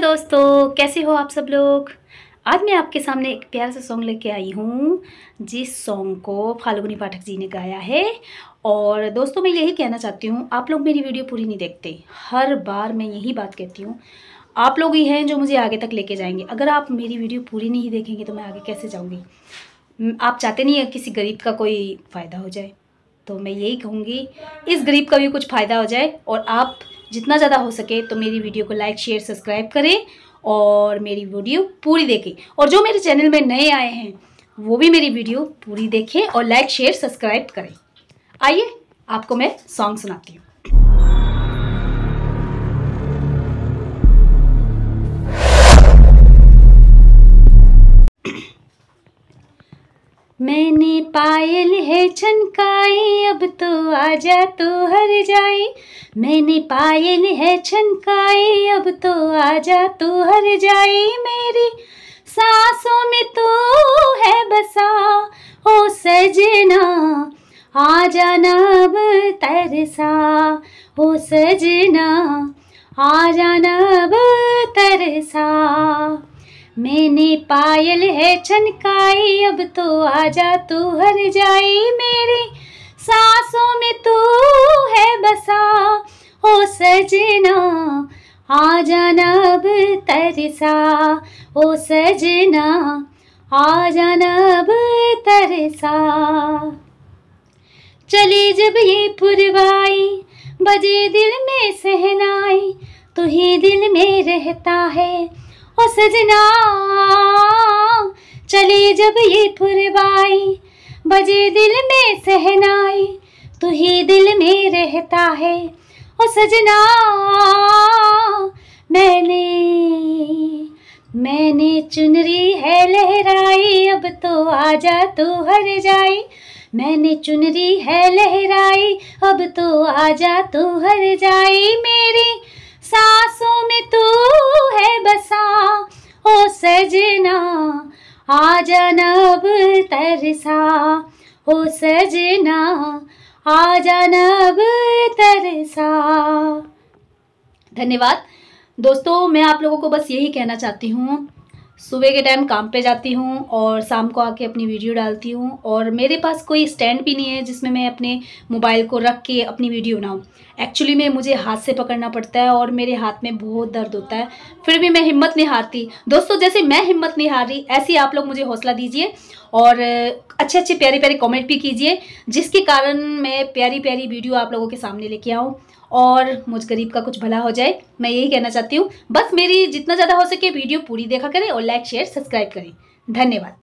दोस्तों कैसे हो आप सब लोग आज मैं आपके सामने एक प्यारा सा सॉन्ग लेके आई हूँ जिस सॉन्ग को फाल्गुनी पाठक जी ने गाया है और दोस्तों मैं यही कहना चाहती हूँ आप लोग मेरी वीडियो पूरी नहीं देखते हर बार मैं यही बात कहती हूँ आप लोग ही हैं जो मुझे आगे तक लेके जाएंगे अगर आप मेरी वीडियो पूरी नहीं देखेंगे तो मैं आगे कैसे जाऊँगी आप चाहते नहीं है किसी गरीब का कोई फ़ायदा हो जाए तो मैं यही कहूँगी इस गरीब का भी कुछ फ़ायदा हो जाए और आप जितना ज़्यादा हो सके तो मेरी वीडियो को लाइक शेयर सब्सक्राइब करें और मेरी वीडियो पूरी देखें और जो मेरे चैनल में नए आए हैं वो भी मेरी वीडियो पूरी देखें और लाइक शेयर सब्सक्राइब करें आइए आपको मैं सॉन्ग सुनाती हूँ मैंने पायल है छनकाई अब तो आजा तो हर जाई मैंने पायल है छनकाई अब तो आजा तो हर जाई मेरी सांसों में तू तो है बसा ओ सजना आ जाना अब तरसा ओ सजना आ जाना अब मैंने पायल है छनकाई अब तो आजा तू हर जाए मेरी सांसों में तू है बसा ओ सजना आ जाना अब तरसा ओ सजना आ जाना अब तरसा चली जब ये पुरवाई बजे दिल में सहनाई तो ही दिल में रहता है ओ सजना चले जब ये फुरवाई बजे दिल में सहनाई तू ही दिल में रहता है ओ सजना मैंने मैंने चुनरी है लहराई अब तो आजा तू हर जाई मैंने चुनरी है लहराई अब तो आजा तू हर जाई मैं आ हाँ जनब तरसा हो सजना आ हाँ जनब तरसा धन्यवाद दोस्तों मैं आप लोगों को बस यही कहना चाहती हूँ सुबह के टाइम काम पे जाती हूँ और शाम को आके अपनी वीडियो डालती हूँ और मेरे पास कोई स्टैंड भी नहीं है जिसमें मैं अपने मोबाइल को रख के अपनी वीडियो बनाऊँ एक्चुअली में मुझे हाथ से पकड़ना पड़ता है और मेरे हाथ में बहुत दर्द होता है फिर भी मैं हिम्मत नहीं हारती दोस्तों जैसे मैं हिम्मत नहीं हार रही ऐसे आप लोग मुझे हौसला दीजिए और अच्छे अच्छे प्यारे प्यारे कमेंट भी कीजिए जिसके कारण मैं प्यारी प्यारी वीडियो आप लोगों के सामने लेके आऊँ और मुझ गरीब का कुछ भला हो जाए मैं यही कहना चाहती हूँ बस मेरी जितना ज़्यादा हो सके वीडियो पूरी देखा करें और लाइक शेयर सब्सक्राइब करें धन्यवाद